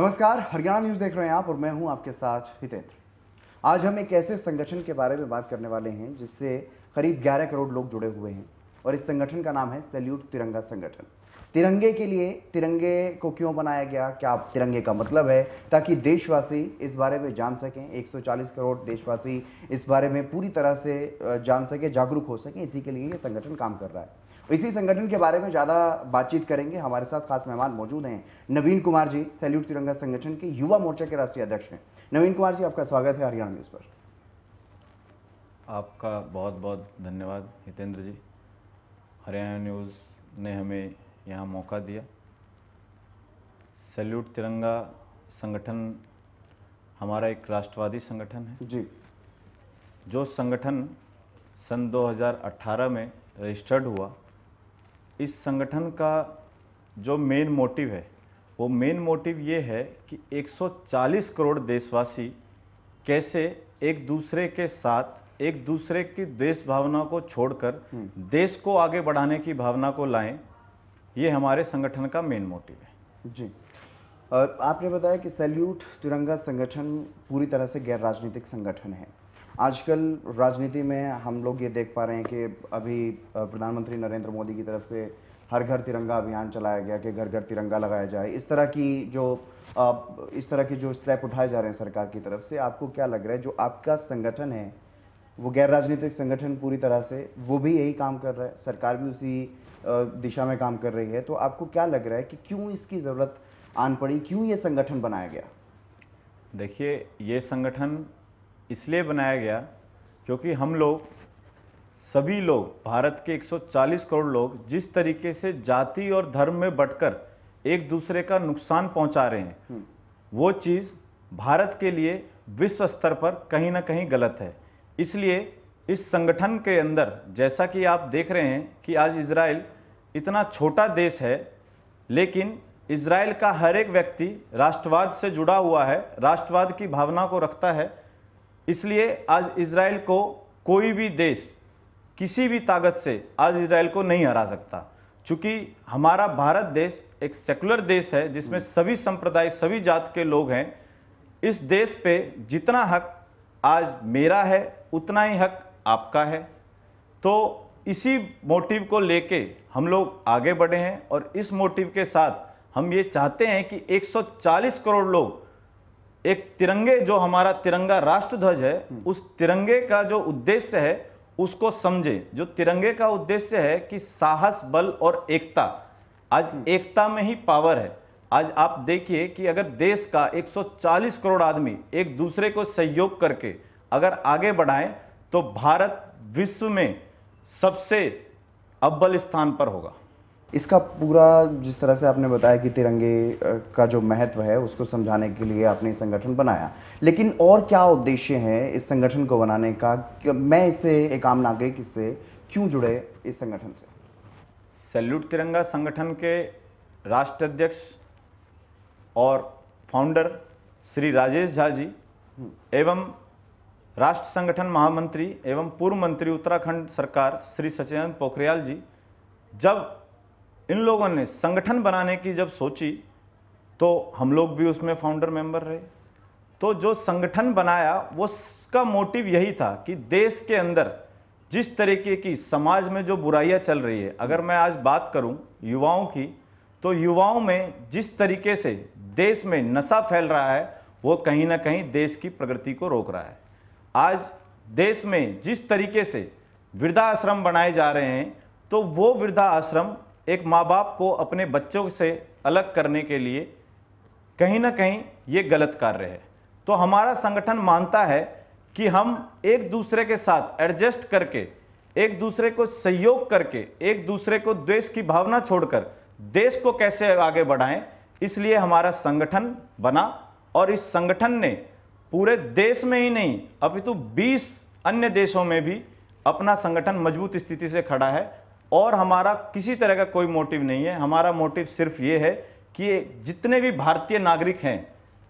नमस्कार हरियाणा न्यूज़ देख रहे हैं आप और मैं हूं आपके साथ हितेंद्र आज हम एक ऐसे संगठन के बारे में बात करने वाले हैं जिससे करीब 11 करोड़ लोग जुड़े हुए हैं और इस संगठन का नाम है सैल्यूट तिरंगा संगठन तिरंगे के लिए तिरंगे को क्यों बनाया गया क्या तिरंगे का मतलब है ताकि देशवासी इस बारे में जान सकें 140 करोड़ देशवासी इस बारे में पूरी तरह से जान सके जागरूक हो सके इसी के लिए ये संगठन काम कर रहा है इसी संगठन के बारे में ज़्यादा बातचीत करेंगे हमारे साथ खास मेहमान मौजूद हैं नवीन कुमार जी सैल्यूट तिरंगा संगठन के युवा मोर्चा के राष्ट्रीय अध्यक्ष हैं नवीन कुमार जी आपका स्वागत है हरियाणा न्यूज़ पर आपका बहुत बहुत धन्यवाद हितेंद्र जी हरियाणा न्यूज़ ने हमें यहाँ मौका दिया सैल्यूट तिरंगा संगठन हमारा एक राष्ट्रवादी संगठन है जी जो संगठन सन 2018 में रजिस्टर्ड हुआ इस संगठन का जो मेन मोटिव है वो मेन मोटिव ये है कि 140 करोड़ देशवासी कैसे एक दूसरे के साथ एक दूसरे की देश भावना को छोड़कर हम्म। देश को आगे बढ़ाने की भावना को लाएं ये हमारे संगठन का मेन मोटिव है जी आपने बताया कि सैल्यूट तिरंगा संगठन पूरी तरह से गैर राजनीतिक संगठन है आजकल राजनीति में हम लोग ये देख पा रहे हैं कि अभी प्रधानमंत्री नरेंद्र मोदी की तरफ से हर घर तिरंगा अभियान चलाया गया कि घर घर तिरंगा लगाया जाए इस तरह की जो इस तरह के जो स्टेप उठाए जा रहे हैं सरकार की तरफ से आपको क्या लग रहा है जो आपका संगठन है वो गैर राजनीतिक संगठन पूरी तरह से वो भी यही काम कर रहा है सरकार भी उसी दिशा में काम कर रही है तो आपको क्या लग रहा है कि क्यों इसकी ज़रूरत आन पड़ी क्यों ये संगठन बनाया गया देखिए ये संगठन इसलिए बनाया गया क्योंकि हम लोग सभी लोग भारत के 140 करोड़ लोग जिस तरीके से जाति और धर्म में बटकर एक दूसरे का नुकसान पहुंचा रहे हैं हम्म। वो चीज़ भारत के लिए विश्व स्तर पर कहीं ना कहीं गलत है इसलिए इस संगठन के अंदर जैसा कि आप देख रहे हैं कि आज इसराइल इतना छोटा देश है लेकिन इसराइल का हर एक व्यक्ति राष्ट्रवाद से जुड़ा हुआ है राष्ट्रवाद की भावना को रखता है इसलिए आज इसराइल को कोई भी देश किसी भी ताकत से आज इसराइल को नहीं हरा सकता चूँकि हमारा भारत देश एक सेकुलर देश है जिसमें हम्म। सभी संप्रदाय सभी जात के लोग हैं इस देश पे जितना हक आज मेरा है उतना ही हक आपका है तो इसी मोटिव को लेके हम लोग आगे बढ़े हैं और इस मोटिव के साथ हम ये चाहते हैं कि 140 करोड़ लोग एक तिरंगे जो हमारा तिरंगा राष्ट्र ध्वज है हम्म। उस तिरंगे का जो उद्देश्य है उसको समझे जो तिरंगे का उद्देश्य है कि साहस बल और एकता आज हम्म। एकता में ही पावर है आज आप देखिए कि अगर देश का 140 करोड़ आदमी एक दूसरे को सहयोग करके अगर आगे बढ़ाएं तो भारत विश्व में सबसे अव्वल स्थान पर होगा इसका पूरा जिस तरह से आपने बताया कि तिरंगे का जो महत्व है उसको समझाने के लिए आपने संगठन बनाया लेकिन और क्या उद्देश्य है इस संगठन को बनाने का मैं इसे एक आम नागरिक इससे क्यों जुड़े इस संगठन से सैल्यूट तिरंगा संगठन के राष्ट्र अध्यक्ष और फाउंडर श्री राजेश झा जी एवं राष्ट्र संगठन महामंत्री एवं पूर्व मंत्री उत्तराखंड सरकार श्री सचिन पोखरियाल जी जब इन लोगों ने संगठन बनाने की जब सोची तो हम लोग भी उसमें फाउंडर मेंबर रहे तो जो संगठन बनाया वो उसका मोटिव यही था कि देश के अंदर जिस तरीके की समाज में जो बुराइयां चल रही है अगर मैं आज बात करूं युवाओं की तो युवाओं में जिस तरीके से देश में नशा फैल रहा है वो कहीं ना कहीं देश की प्रगति को रोक रहा है आज देश में जिस तरीके से वृद्धाश्रम बनाए जा रहे हैं तो वो वृद्धाश्रम एक माँ बाप को अपने बच्चों से अलग करने के लिए कहीं ना कहीं ये गलत कार्य है तो हमारा संगठन मानता है कि हम एक दूसरे के साथ एडजस्ट करके एक दूसरे को सहयोग करके एक दूसरे को द्वेष की भावना छोड़कर देश को कैसे आगे बढ़ाएं इसलिए हमारा संगठन बना और इस संगठन ने पूरे देश में ही नहीं अपितु 20 अन्य देशों में भी अपना संगठन मजबूत स्थिति से खड़ा है और हमारा किसी तरह का कोई मोटिव नहीं है हमारा मोटिव सिर्फ ये है कि जितने भी भारतीय नागरिक हैं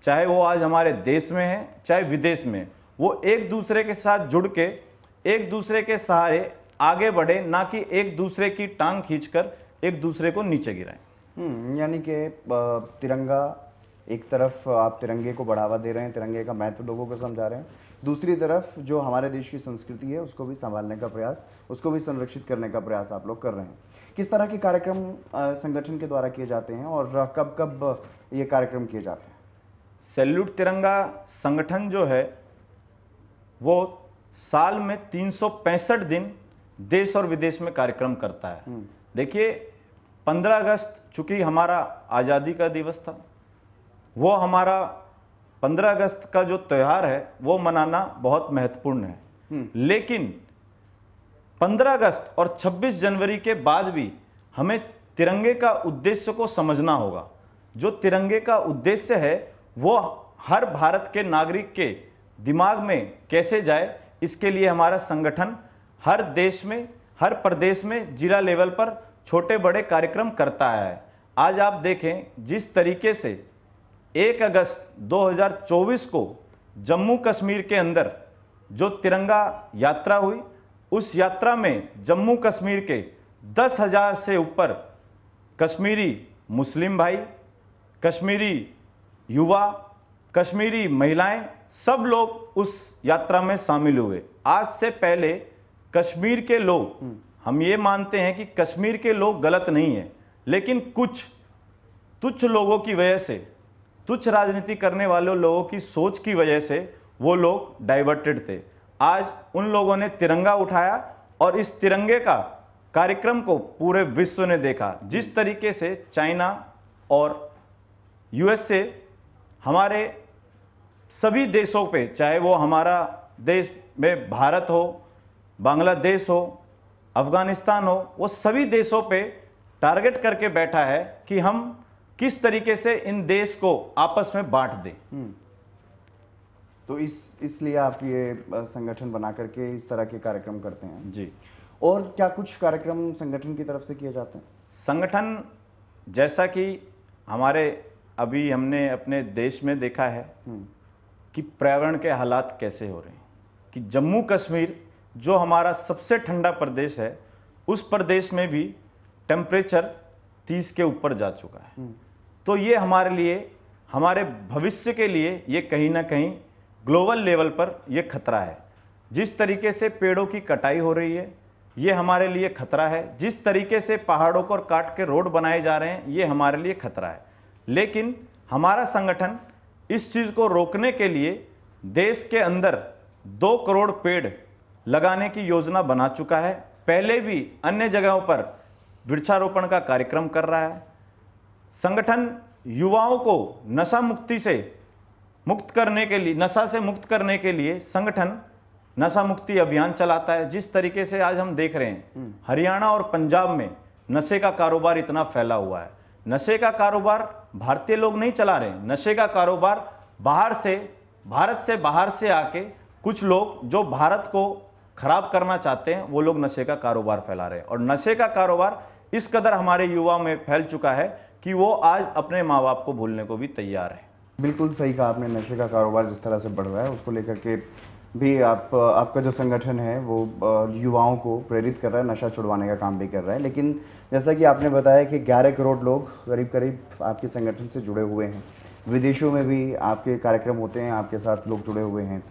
चाहे वो आज हमारे देश में हैं चाहे विदेश में वो एक दूसरे के साथ जुड़ के एक दूसरे के सहारे आगे बढ़े ना कि एक दूसरे की टांग खींचकर एक दूसरे को नीचे गिराएं हम्म, यानी कि तिरंगा एक तरफ आप तिरंगे को बढ़ावा दे रहे हैं तिरंगे का महत्व लोगों को समझा रहे हैं दूसरी तरफ जो हमारे देश की संस्कृति है उसको भी संभालने का प्रयास उसको भी संरक्षित करने का प्रयास आप लोग कर रहे हैं किस तरह के कार्यक्रम संगठन के द्वारा किए जाते हैं और कब कब ये कार्यक्रम किए जाते हैं सैल्यूट तिरंगा संगठन जो है वो साल में तीन दिन देश और विदेश में कार्यक्रम करता है हम्म। देखिए 15 अगस्त चूंकि हमारा आज़ादी का दिवस था वो हमारा पंद्रह अगस्त का जो त्यौहार है वो मनाना बहुत महत्वपूर्ण है हम्म। लेकिन पंद्रह अगस्त और छब्बीस जनवरी के बाद भी हमें तिरंगे का उद्देश्य को समझना होगा जो तिरंगे का उद्देश्य है वो हर भारत के नागरिक के दिमाग में कैसे जाए इसके लिए हमारा संगठन हर देश में हर प्रदेश में जिला लेवल पर छोटे बड़े कार्यक्रम करता है आज आप देखें जिस तरीके से 1 अगस्त 2024 को जम्मू कश्मीर के अंदर जो तिरंगा यात्रा हुई उस यात्रा में जम्मू कश्मीर के दस हज़ार से ऊपर कश्मीरी मुस्लिम भाई कश्मीरी युवा कश्मीरी महिलाएं सब लोग उस यात्रा में शामिल हुए आज से पहले कश्मीर के लोग हम्म। हम ये मानते हैं कि कश्मीर के लोग गलत नहीं हैं लेकिन कुछ तुच्छ लोगों की वजह से तुच्छ राजनीति करने वाले लोगों की सोच की वजह से वो लोग डाइवर्टेड थे आज उन लोगों ने तिरंगा उठाया और इस तिरंगे का कार्यक्रम को पूरे विश्व ने देखा जिस तरीके से चाइना और यूएसए हमारे सभी देशों पे चाहे वो हमारा देश में भारत हो बांग्लादेश हो अफ़गानिस्तान हो वो सभी देशों पे टारगेट करके बैठा है कि हम किस तरीके से इन देश को आपस में बांट दे हम्म। तो इस इसलिए आप ये संगठन बना करके इस तरह के कार्यक्रम करते हैं जी और क्या कुछ कार्यक्रम संगठन की तरफ से किए जाते हैं संगठन जैसा कि हमारे अभी हमने अपने देश में देखा है हम्म। कि पर्यावरण के हालात कैसे हो रहे हैं कि जम्मू कश्मीर जो हमारा सबसे ठंडा प्रदेश है उस प्रदेश में भी टेम्परेचर तीस के ऊपर जा चुका है हम्म। तो ये हमारे लिए हमारे भविष्य के लिए ये कहीं ना कहीं ग्लोबल लेवल पर ये खतरा है जिस तरीके से पेड़ों की कटाई हो रही है ये हमारे लिए खतरा है जिस तरीके से पहाड़ों को काट के रोड बनाए जा रहे हैं ये हमारे लिए खतरा है लेकिन हमारा संगठन इस चीज़ को रोकने के लिए देश के अंदर दो करोड़ पेड़ लगाने की योजना बना चुका है पहले भी अन्य जगहों पर वृक्षारोपण का कार्यक्रम कर रहा है संगठन युवाओं को नशा मुक्ति से मुक्त करने के लिए नशा से मुक्त करने के लिए संगठन नशा मुक्ति अभियान चलाता है जिस तरीके से आज हम देख रहे हैं हम्म। हरियाणा और पंजाब में नशे का कारोबार इतना फैला हुआ है नशे का कारोबार भारतीय लोग नहीं चला रहे नशे का कारोबार बाहर से भारत से बाहर से आके कुछ लोग जो भारत को खराब करना चाहते हैं वो लोग नशे का कारोबार फैला रहे हैं और नशे का कारोबार इस कदर हमारे युवा में फैल चुका है कि वो आज अपने माँ बाप को भूलने को भी तैयार है बिल्कुल सही कहा आपने नशे का कारोबार जिस तरह से बढ़ रहा है उसको लेकर के भी आप आपका जो संगठन है वो युवाओं को प्रेरित कर रहा है नशा छुड़वाने का काम भी कर रहा है लेकिन जैसा कि आपने बताया कि ग्यारह करोड़ लोग करीब करीब आपके संगठन से जुड़े हुए हैं विदेशों में भी आपके कार्यक्रम होते हैं आपके साथ लोग जुड़े हुए हैं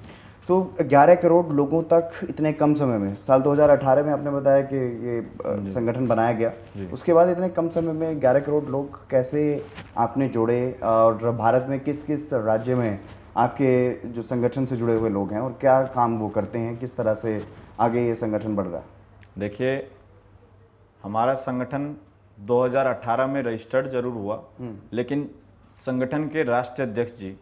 तो 11 करोड़ लोगों तक इतने कम समय में साल 2018 में आपने बताया कि ये संगठन बनाया गया उसके बाद इतने कम समय में 11 करोड़ लोग कैसे आपने जोड़े और भारत में किस किस राज्य में आपके जो संगठन से जुड़े हुए लोग हैं और क्या काम वो करते हैं किस तरह से आगे ये संगठन बढ़ रहा है देखिए हमारा संगठन 2018 में रजिस्टर्ड जरूर हुआ हम्म। लेकिन संगठन के राष्ट्रीय अध्यक्ष जी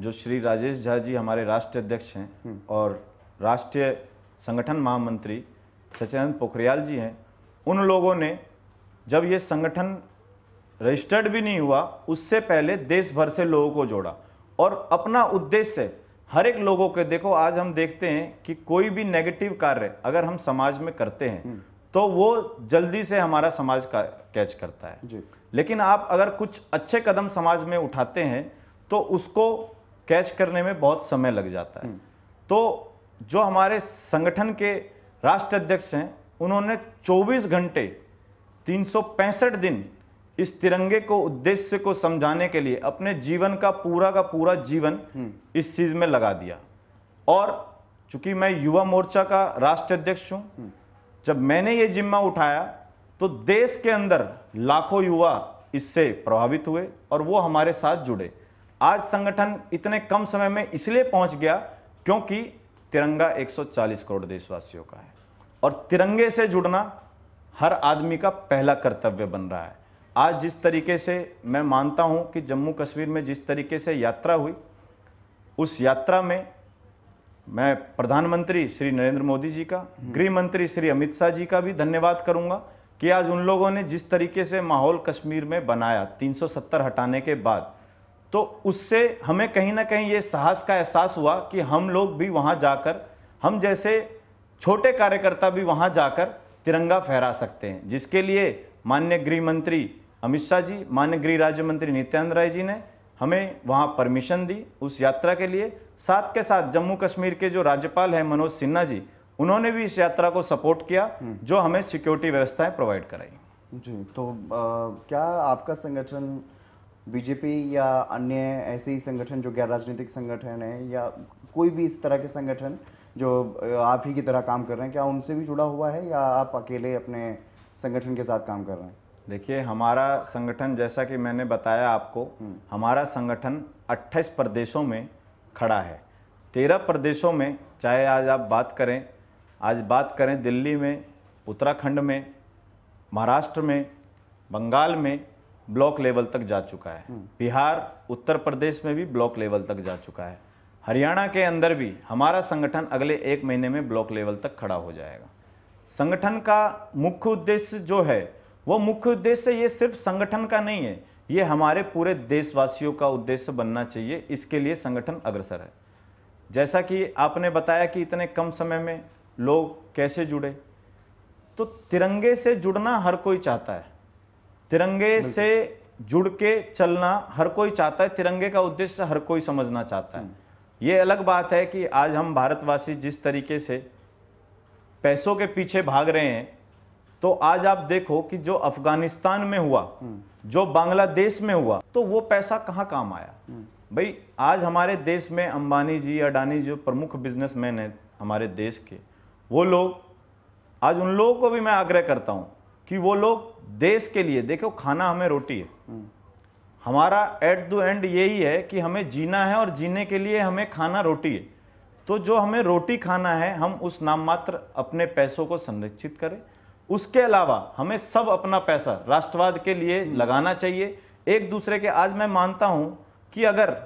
जो श्री राजेश झा जी हमारे राष्ट्रीय अध्यक्ष हैं हम्म। और राष्ट्रीय संगठन महामंत्री सचिदानंद पोखरियाल जी हैं उन लोगों ने जब ये संगठन रजिस्टर्ड भी नहीं हुआ उससे पहले देश भर से लोगों को जोड़ा और अपना उद्देश्य हर एक लोगों के देखो आज हम देखते हैं कि कोई भी नेगेटिव कार्य अगर हम समाज में करते हैं हम्म। तो वो जल्दी से हमारा समाज का कैच करता है लेकिन आप अगर कुछ अच्छे कदम समाज में उठाते हैं तो उसको कैच करने में बहुत समय लग जाता है हम्म। तो जो हमारे संगठन के राष्ट्र अध्यक्ष हैं उन्होंने 24 घंटे तीन दिन इस तिरंगे को उद्देश्य को समझाने के लिए अपने जीवन का पूरा का पूरा जीवन हम्म। इस चीज में लगा दिया और चूंकि मैं युवा मोर्चा का राष्ट्र अध्यक्ष हूं हम्म। जब मैंने ये जिम्मा उठाया तो देश के अंदर लाखों युवा इससे प्रभावित हुए और वो हमारे साथ जुड़े आज संगठन इतने कम समय में इसलिए पहुंच गया क्योंकि तिरंगा 140 करोड़ देशवासियों का है और तिरंगे से जुड़ना हर आदमी का पहला कर्तव्य बन रहा है आज जिस तरीके से मैं मानता हूं कि जम्मू कश्मीर में जिस तरीके से यात्रा हुई उस यात्रा में मैं प्रधानमंत्री श्री नरेंद्र मोदी जी का हम्म। गृह मंत्री श्री अमित शाह जी का भी धन्यवाद करूंगा कि आज उन लोगों ने जिस तरीके से माहौल कश्मीर में बनाया 370 हटाने के बाद तो उससे हमें कहीं ना कहीं ये साहस का एहसास हुआ कि हम लोग भी वहाँ जाकर हम जैसे छोटे कार्यकर्ता भी वहाँ जाकर तिरंगा फहरा सकते हैं जिसके लिए मान्य गृह मंत्री अमित शाह जी मान्य गृह राज्य मंत्री नित्यानंद राय जी ने हमें वहाँ परमिशन दी उस यात्रा के लिए साथ के साथ जम्मू कश्मीर के जो राज्यपाल हैं मनोज सिन्हा जी उन्होंने भी इस यात्रा को सपोर्ट किया हम्म। जो हमें सिक्योरिटी व्यवस्थाएं प्रोवाइड कराई जी तो आ, क्या आपका संगठन बीजेपी या अन्य ऐसे ही संगठन जो गैर राजनीतिक संगठन है या कोई भी इस तरह के संगठन जो आप ही की तरह काम कर रहे हैं क्या उनसे भी जुड़ा हुआ है या आप अकेले अपने संगठन के साथ काम कर रहे हैं देखिए हमारा संगठन जैसा कि मैंने बताया आपको हम्म। हमारा संगठन 28 प्रदेशों में खड़ा है 13 प्रदेशों में चाहे आज आप बात करें आज बात करें दिल्ली में उत्तराखंड में महाराष्ट्र में बंगाल में ब्लॉक लेवल तक जा चुका है हम्म। बिहार उत्तर प्रदेश में भी ब्लॉक लेवल तक जा चुका है हरियाणा के अंदर भी हमारा संगठन अगले एक महीने में ब्लॉक लेवल तक खड़ा हो जाएगा संगठन का मुख्य उद्देश्य जो है वो मुख्य उद्देश्य ये सिर्फ संगठन का नहीं है ये हमारे पूरे देशवासियों का उद्देश्य बनना चाहिए इसके लिए संगठन अग्रसर है जैसा कि आपने बताया कि इतने कम समय में लोग कैसे जुड़े तो तिरंगे से जुड़ना हर कोई चाहता है तिरंगे से जुड़ के चलना हर कोई चाहता है तिरंगे का उद्देश्य हर कोई समझना चाहता है हम्म। ये अलग बात है कि आज हम भारतवासी जिस तरीके से पैसों के पीछे भाग रहे हैं तो आज आप देखो कि जो अफगानिस्तान में हुआ हम्म। जो बांग्लादेश में हुआ तो वो पैसा कहाँ काम आया हम्म। भाई आज हमारे देश में अंबानी जी अडानी जो प्रमुख बिजनेसमैन हैं हमारे देश के वो लोग आज उन लोगों को भी मैं आग्रह करता हूँ कि वो लोग देश के लिए देखो खाना हमें रोटी है हम्म। हमारा एट द एंड यही है कि हमें जीना है और जीने के लिए हमें खाना रोटी है तो जो हमें रोटी खाना है हम उस नाम मात्र अपने पैसों को संरक्षित करें उसके अलावा हमें सब अपना पैसा राष्ट्रवाद के लिए हम्म। लगाना चाहिए एक दूसरे के आज मैं मानता हूं कि अगर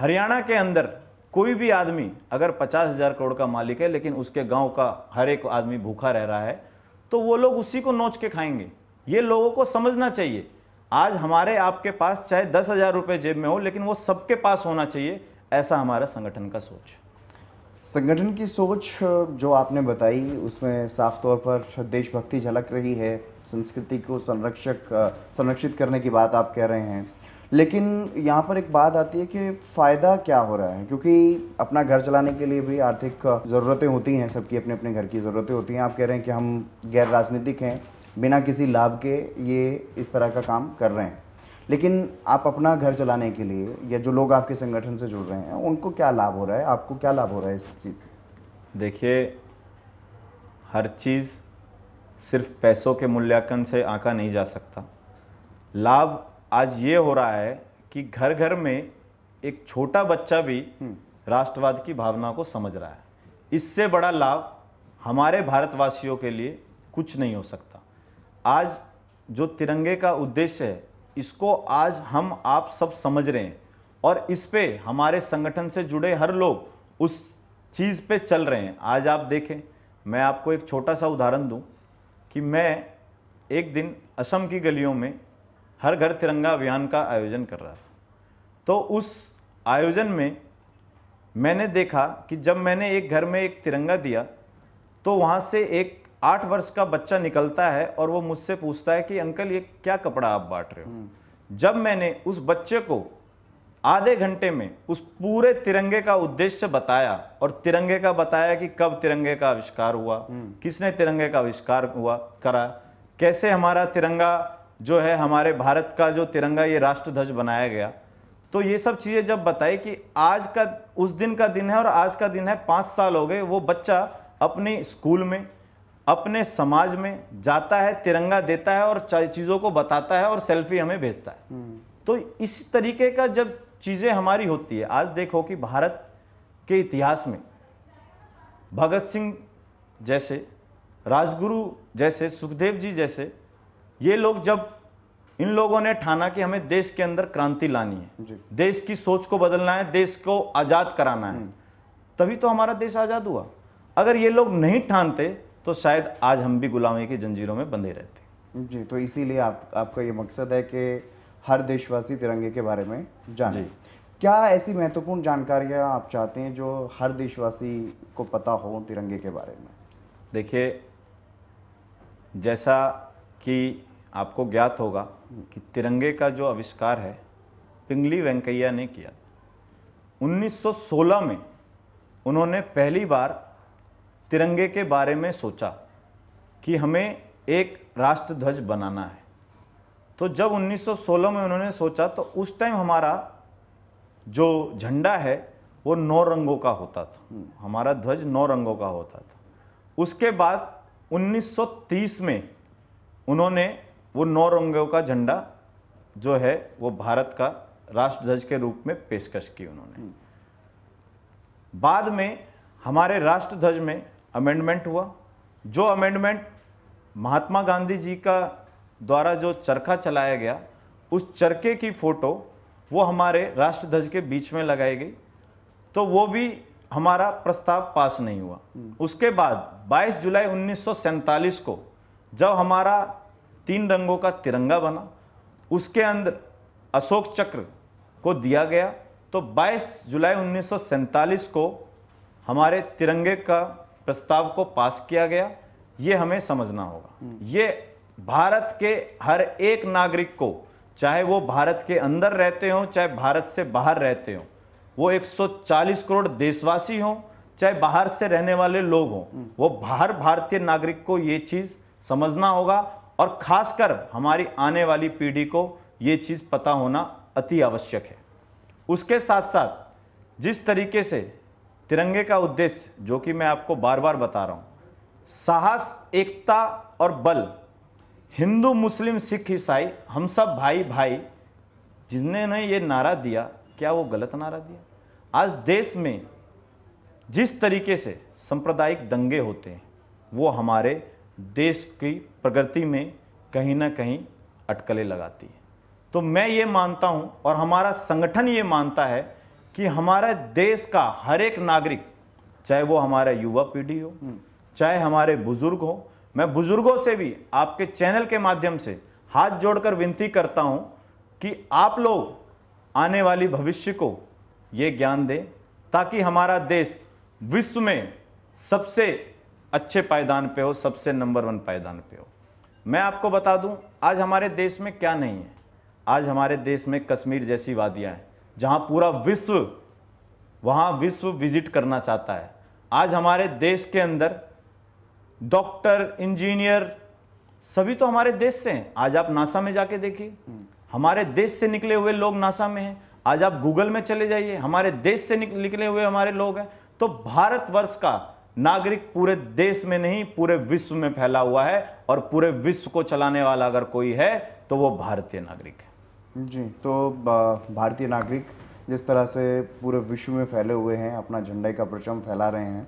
हरियाणा के अंदर कोई भी आदमी अगर पचास हज़ार करोड़ का मालिक है लेकिन उसके गांव का हर एक आदमी भूखा रह रहा है तो वो लोग उसी को नोच के खाएंगे ये लोगों को समझना चाहिए आज हमारे आपके पास चाहे दस हज़ार रुपये जेब में हो लेकिन वो सबके पास होना चाहिए ऐसा हमारा संगठन का सोच संगठन की सोच जो आपने बताई उसमें साफ तौर पर देशभक्ति झलक रही है संस्कृति को संरक्षक संरक्षित करने की बात आप कह रहे हैं लेकिन यहाँ पर एक बात आती है कि फ़ायदा क्या हो रहा है क्योंकि अपना घर चलाने के लिए भी आर्थिक ज़रूरतें होती हैं सबकी अपने अपने घर की ज़रूरतें होती हैं आप कह रहे हैं कि हम गैर राजनीतिक हैं बिना किसी लाभ के ये इस तरह का काम कर रहे हैं लेकिन आप अपना घर चलाने के लिए या जो लोग आपके संगठन से जुड़ रहे हैं उनको क्या लाभ हो रहा है आपको क्या लाभ हो रहा है इस चीज़ से देखिए हर चीज़ सिर्फ पैसों के मूल्यांकन से आंका नहीं जा सकता लाभ आज ये हो रहा है कि घर घर में एक छोटा बच्चा भी हम्म। राष्ट्रवाद की भावना को समझ रहा है इससे बड़ा लाभ हमारे भारतवासियों के लिए कुछ नहीं हो सकता आज जो तिरंगे का उद्देश्य है इसको आज हम आप सब समझ रहे हैं और इस पे हमारे संगठन से जुड़े हर लोग उस चीज़ पे चल रहे हैं आज आप देखें मैं आपको एक छोटा सा उदाहरण दूं कि मैं एक दिन असम की गलियों में हर घर तिरंगा अभियान का आयोजन कर रहा था तो उस आयोजन में मैंने देखा कि जब मैंने एक घर में एक तिरंगा दिया तो वहाँ से एक आठ वर्ष का बच्चा निकलता है और वो मुझसे पूछता है कि अंकल ये क्या कपड़ा आप बांट रहे हो हम्म। जब मैंने उस बच्चे को आधे घंटे में उस पूरे तिरंगे का उद्देश्य बताया और तिरंगे का बताया कि कब तिरंगे का आविष्कार हुआ हम्म। किसने तिरंगे का आविष्कार हुआ करा कैसे हमारा तिरंगा जो है हमारे भारत का जो तिरंगा ये राष्ट्र ध्वज बनाया गया तो ये सब चीज़ें जब बताई कि आज का उस दिन का दिन है और आज का दिन है पाँच साल हो गए वो बच्चा अपने स्कूल में अपने समाज में जाता है तिरंगा देता है और चीज़ों को बताता है और सेल्फी हमें भेजता है हम्म। तो इस तरीके का जब चीज़ें हमारी होती है आज देखो कि भारत के इतिहास में भगत सिंह जैसे राजगुरु जैसे सुखदेव जी जैसे ये लोग जब इन लोगों ने ठाना कि हमें देश के अंदर क्रांति लानी है देश की सोच को बदलना है देश को आज़ाद कराना है हम्म। तभी तो हमारा देश आज़ाद हुआ अगर ये लोग नहीं ठानते तो शायद आज हम भी गुलामी की जंजीरों में बंधे रहते जी तो इसीलिए आप आपका ये मकसद है कि हर देशवासी तिरंगे के बारे में जाने क्या ऐसी महत्वपूर्ण जानकारियाँ आप चाहते हैं जो हर देशवासी को पता हो तिरंगे के बारे में देखिए जैसा कि आपको ज्ञात होगा कि तिरंगे का जो आविष्कार है पिंगली वेंकैया ने किया 1916 में उन्होंने पहली बार तिरंगे के बारे में सोचा कि हमें एक राष्ट्रध्वज बनाना है तो जब 1916 में उन्होंने सोचा तो उस टाइम हमारा जो झंडा है वो नौ रंगों का होता था हमारा ध्वज नौ रंगों का होता था उसके बाद 1930 में उन्होंने वो नौ रंगों का झंडा जो है वो भारत का राष्ट्र ध्वज के रूप में पेशकश की उन्होंने हम्म। बाद में हमारे राष्ट्र ध्वज में अमेंडमेंट हुआ जो अमेंडमेंट महात्मा गांधी जी का द्वारा जो चरखा चलाया गया उस चरखे की फ़ोटो वो हमारे राष्ट्र ध्वज के बीच में लगाई गई तो वो भी हमारा प्रस्ताव पास नहीं हुआ हम्म। उसके बाद 22 जुलाई उन्नीस को जब हमारा तीन रंगों का तिरंगा बना उसके अंदर अशोक चक्र को दिया गया तो 22 जुलाई उन्नीस को हमारे तिरंगे का प्रस्ताव को पास किया गया ये हमें समझना होगा हम्म। ये भारत के हर एक नागरिक को चाहे वो भारत के अंदर रहते हों चाहे भारत से बाहर रहते हों वो 140 करोड़ देशवासी हों चाहे बाहर से रहने वाले लोग हों हम्म। वो बाहर भारतीय नागरिक को ये चीज़ समझना होगा और खासकर हमारी आने वाली पीढ़ी को ये चीज़ पता होना अति आवश्यक है उसके साथ साथ जिस तरीके से तिरंगे का उद्देश्य जो कि मैं आपको बार बार बता रहा हूँ साहस एकता और बल हिंदू मुस्लिम सिख ईसाई हम सब भाई भाई जिसने ने ये नारा दिया क्या वो गलत नारा दिया आज देश में जिस तरीके से सांप्रदायिक दंगे होते हैं वो हमारे देश की प्रगति में कहीं ना कहीं अटकलें लगाती है तो मैं ये मानता हूँ और हमारा संगठन ये मानता है कि हमारे देश का हर एक नागरिक चाहे वो हमारा युवा पीढ़ी हो हम्म। चाहे हमारे बुजुर्ग हो मैं बुजुर्गों से भी आपके चैनल के माध्यम से हाथ जोड़कर विनती करता हूं कि आप लोग आने वाली भविष्य को ये ज्ञान दें ताकि हमारा देश विश्व में सबसे अच्छे पायदान पे हो सबसे नंबर वन पायदान पे हो मैं आपको बता दूं आज हमारे देश में क्या नहीं है आज हमारे देश में कश्मीर जैसी वादियां हैं जहां पूरा विश्व वहां विश्व विजिट करना चाहता है आज हमारे देश के अंदर डॉक्टर इंजीनियर सभी तो हमारे देश से हैं आज आप नासा में जाके देखिए हमारे देश से निकले हुए लोग नासा में हैं आज आप गूगल में चले जाइए हमारे देश से निकले हुए हमारे लोग हैं तो भारतवर्ष का नागरिक पूरे देश में नहीं पूरे विश्व में फैला हुआ है और पूरे विश्व को चलाने वाला अगर कोई है तो वो भारतीय नागरिक है जी तो भारतीय नागरिक जिस तरह से पूरे विश्व में फैले हुए हैं अपना झंडे का परचम फैला रहे हैं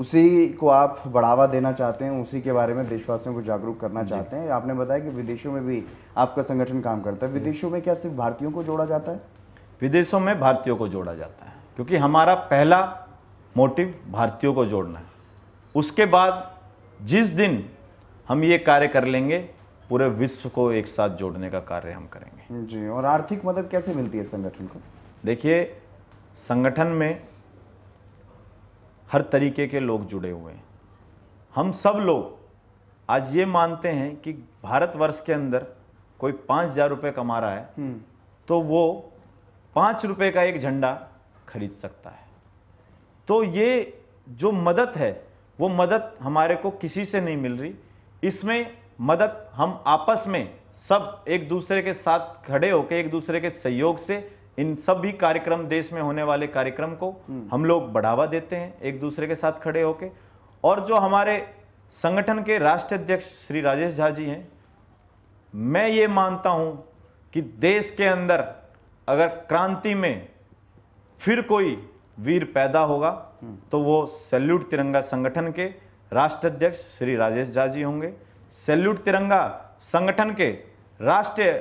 उसी को आप बढ़ावा देना चाहते हैं उसी के बारे में देशवासियों को जागरूक करना चाहते हैं आपने बताया कि विदेशों में भी आपका संगठन काम करता है विदेशों में क्या सिर्फ भारतीयों को जोड़ा जाता है विदेशों में भारतीयों को जोड़ा जाता है क्योंकि हमारा पहला मोटिव भारतीयों को जोड़ना है उसके बाद जिस दिन हम ये कार्य कर लेंगे पूरे विश्व को एक साथ जोड़ने का कार्य हम करेंगे जी और आर्थिक मदद कैसे मिलती है संगठन को देखिए संगठन में हर तरीके के लोग जुड़े हुए हैं हम सब लोग आज ये मानते हैं कि भारतवर्ष के अंदर कोई पाँच हज़ार रुपये कमा रहा है हम्म। तो वो पाँच रुपये का एक झंडा खरीद सकता है तो ये जो मदद है वो मदद हमारे को किसी से नहीं मिल रही इसमें मदद हम आपस में सब एक दूसरे के साथ खड़े होकर एक दूसरे के सहयोग से इन सभी कार्यक्रम देश में होने वाले कार्यक्रम को हम्म। हम लोग बढ़ावा देते हैं एक दूसरे के साथ खड़े होकर और जो हमारे संगठन के राष्ट्रीय अध्यक्ष श्री राजेश झा जी हैं मैं ये मानता हूँ कि देश के अंदर अगर क्रांति में फिर कोई वीर पैदा होगा तो वो सैल्यूट तिरंगा संगठन के राष्ट्र अध्यक्ष श्री राजेश झा जी होंगे सैल्यूट तिरंगा संगठन के राष्ट्रीय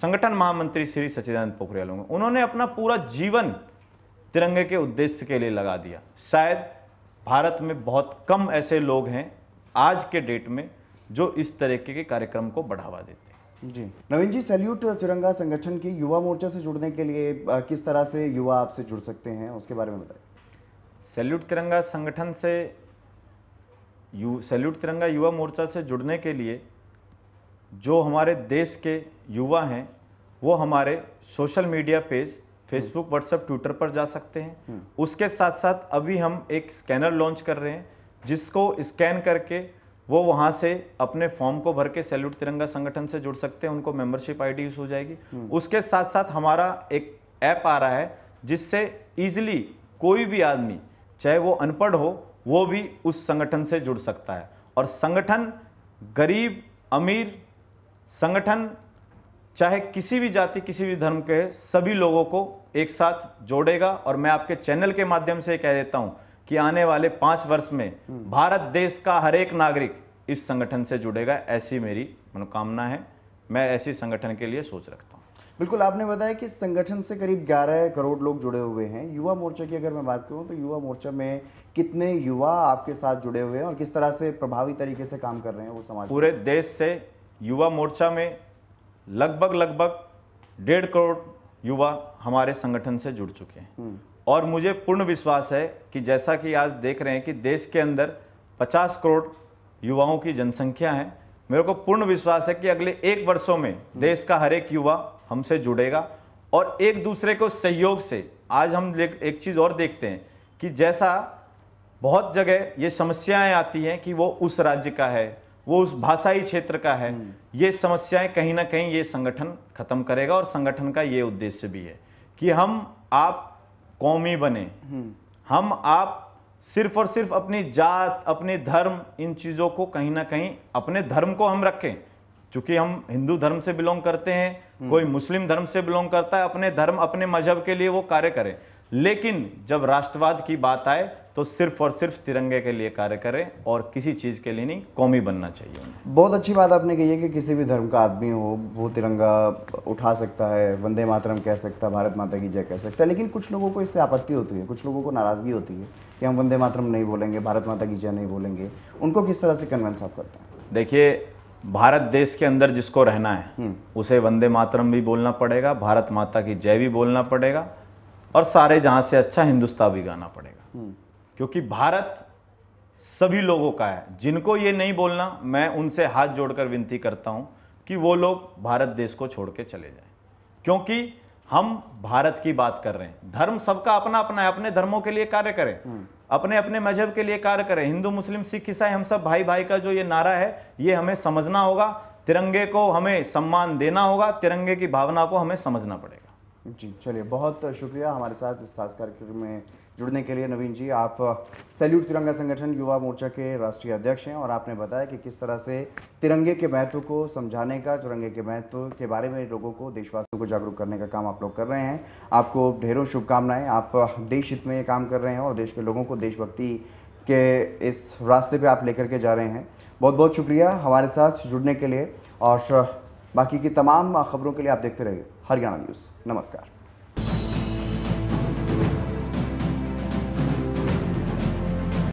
संगठन महामंत्री श्री सचिदानंद पोखरियाल होंगे उन्होंने अपना पूरा जीवन तिरंगे के उद्देश्य के लिए लगा दिया शायद भारत में बहुत कम ऐसे लोग हैं आज के डेट में जो इस तरीके के कार्यक्रम को बढ़ावा देते जी नवीन जी सैल्यूट तिरंगा संगठन की युवा मोर्चा से जुड़ने के लिए किस तरह से युवा आपसे जुड़ सकते हैं उसके बारे में बताइए सैल्यूट तिरंगा संगठन से यु सैल्यूट तिरंगा युवा मोर्चा से जुड़ने के लिए जो हमारे देश के युवा हैं वो हमारे social media page Facebook WhatsApp Twitter पर जा सकते हैं हम्म। उसके साथ साथ अभी हम एक स्कैनर लॉन्च कर रहे हैं जिसको स्कैन करके वो वहां से अपने फॉर्म को भर के सैल्यूट तिरंगा संगठन से जुड़ सकते हैं उनको मेंबरशिप डी यूज हो जाएगी हम्म। उसके साथ साथ हमारा एक ऐप आ रहा है जिससे इजिली कोई भी आदमी चाहे वो अनपढ़ हो वो भी उस संगठन से जुड़ सकता है और संगठन गरीब अमीर संगठन चाहे किसी भी जाति किसी भी धर्म के सभी लोगों को एक साथ जोड़ेगा और मैं आपके चैनल के माध्यम से कह देता हूँ कि आने वाले पांच वर्ष में भारत देश का हर एक नागरिक इस संगठन से जुड़ेगा ऐसी मेरी मनोकामना है मैं ऐसी संगठन के लिए सोच रखता हूँ बिल्कुल आपने बताया कि संगठन से करीब 11 करोड़ लोग जुड़े हुए हैं युवा मोर्चा की अगर मैं बात करूं तो युवा मोर्चा में कितने युवा आपके साथ जुड़े हुए हैं और किस तरह से प्रभावी तरीके से काम कर रहे हैं वो समाज पूरे देश से युवा मोर्चा में लगभग लगभग डेढ़ करोड़ युवा हमारे संगठन से जुड़ चुके हैं हम्म। और मुझे पूर्ण विश्वास है कि जैसा कि आज देख रहे हैं कि देश के अंदर 50 करोड़ युवाओं की जनसंख्या है मेरे को पूर्ण विश्वास है कि अगले एक वर्षों में हम्म। देश का हर एक युवा हमसे जुड़ेगा और एक दूसरे को सहयोग से आज हम एक चीज़ और देखते हैं कि जैसा बहुत जगह ये समस्याएं आती हैं कि वो उस राज्य का है वो उस भाषाई क्षेत्र का है हम्म। ये समस्याएं कहीं ना कहीं ये संगठन खत्म करेगा और संगठन का ये उद्देश्य भी है कि हम आप कौमी बने हम्म। हम आप सिर्फ और सिर्फ अपनी जात अपने धर्म इन चीज़ों को कहीं ना कहीं अपने धर्म को हम रखें क्योंकि हम हिंदू धर्म से बिलोंग करते हैं हम्म। कोई मुस्लिम धर्म से बिलोंग करता है अपने धर्म अपने मजहब के लिए वो कार्य करें लेकिन जब राष्ट्रवाद की बात आए तो सिर्फ और सिर्फ तिरंगे के लिए कार्य करें और किसी चीज़ के लिए नहीं कौमी बनना चाहिए बहुत अच्छी बात आपने कही है कि किसी भी धर्म का आदमी हो वो तिरंगा उठा सकता है वंदे मातरम कह सकता है भारत माता की जय कह सकता है लेकिन कुछ लोगों को इससे आपत्ति होती है कुछ लोगों को नाराज़गी होती है कि हम वंदे मातरम नहीं बोलेंगे भारत माता की जय नहीं बोलेंगे उनको किस तरह से कन्वेंस आप करते हैं देखिए भारत देश के अंदर जिसको रहना है हम्म। उसे वंदे मातरम भी बोलना पड़ेगा भारत माता की जय भी बोलना पड़ेगा और सारे जहां से अच्छा हिंदुस्तान भी गाना पड़ेगा हम्म। क्योंकि भारत सभी लोगों का है जिनको ये नहीं बोलना मैं उनसे हाथ जोड़कर विनती करता हूं कि वो लोग भारत देश को छोड़ के चले जाएं क्योंकि हम भारत की बात कर रहे हैं धर्म सबका अपना अपना है अपने धर्मों के लिए कार्य करें हम्म। अपने अपने मजहब के लिए कार्य करें हिंदू मुस्लिम सिख ईसाई हम सब भाई भाई का जो ये नारा है ये हमें समझना होगा तिरंगे को हमें सम्मान देना होगा तिरंगे की भावना को हमें समझना पड़ेगा जी चलिए बहुत शुक्रिया हमारे साथ इस खास कार्यक्रम में जुड़ने के लिए नवीन जी आप सैल्यूट तिरंगा संगठन युवा मोर्चा के राष्ट्रीय अध्यक्ष हैं और आपने बताया कि किस तरह से तिरंगे के महत्व को समझाने का तिरंगे के महत्व के बारे में लोगों को देशवासियों को जागरूक करने का काम आप लोग कर रहे हैं आपको ढेरों शुभकामनाएं आप देश हित में ये काम कर रहे हैं और देश के लोगों को देशभक्ति के इस रास्ते पर आप लेकर के जा रहे हैं बहुत बहुत शुक्रिया हमारे साथ जुड़ने के लिए और बाकी की तमाम खबरों के लिए आप देखते रहिए हरियाणा न्यूज़ नमस्कार